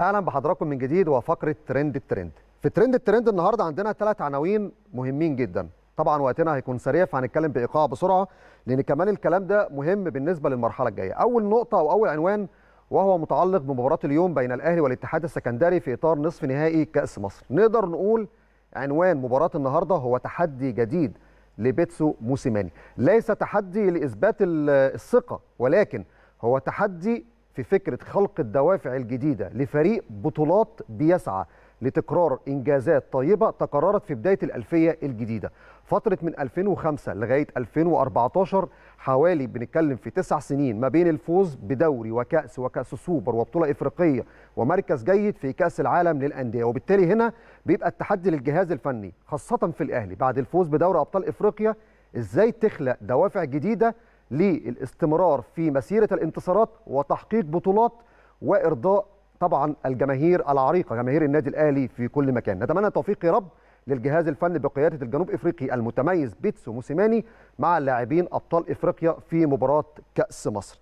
اهلا بحضراتكم من جديد وفقره ترند الترند في ترند الترند النهارده عندنا ثلاث عناوين مهمين جدا طبعا وقتنا هيكون سريع فهنتكلم بايقاع بسرعه لان كمان الكلام ده مهم بالنسبه للمرحله الجايه اول نقطه او اول عنوان وهو متعلق بمباراه اليوم بين الاهلي والاتحاد السكندري في اطار نصف نهائي كاس مصر نقدر نقول عنوان مباراه النهارده هو تحدي جديد لبيتسو موسيماني ليس تحدي لاثبات الثقه ولكن هو تحدي في فكرة خلق الدوافع الجديدة لفريق بطولات بيسعى لتكرار إنجازات طيبة تكررت في بداية الألفية الجديدة فترة من 2005 لغاية 2014 حوالي بنتكلم في تسع سنين ما بين الفوز بدوري وكأس وكأس سوبر وبطولة إفريقية ومركز جيد في كأس العالم للأندية وبالتالي هنا بيبقى التحدي للجهاز الفني خاصة في الأهلي بعد الفوز بدوري أبطال إفريقيا إزاي تخلق دوافع جديدة للاستمرار في مسيرة الانتصارات وتحقيق بطولات وإرضاء طبعا الجماهير العريقة جماهير النادي الأهلي في كل مكان نتمنى التوفيق يا رب للجهاز الفني بقيادة الجنوب إفريقي المتميز بيتسو موسيماني مع اللاعبين أبطال إفريقيا في مباراة كأس مصر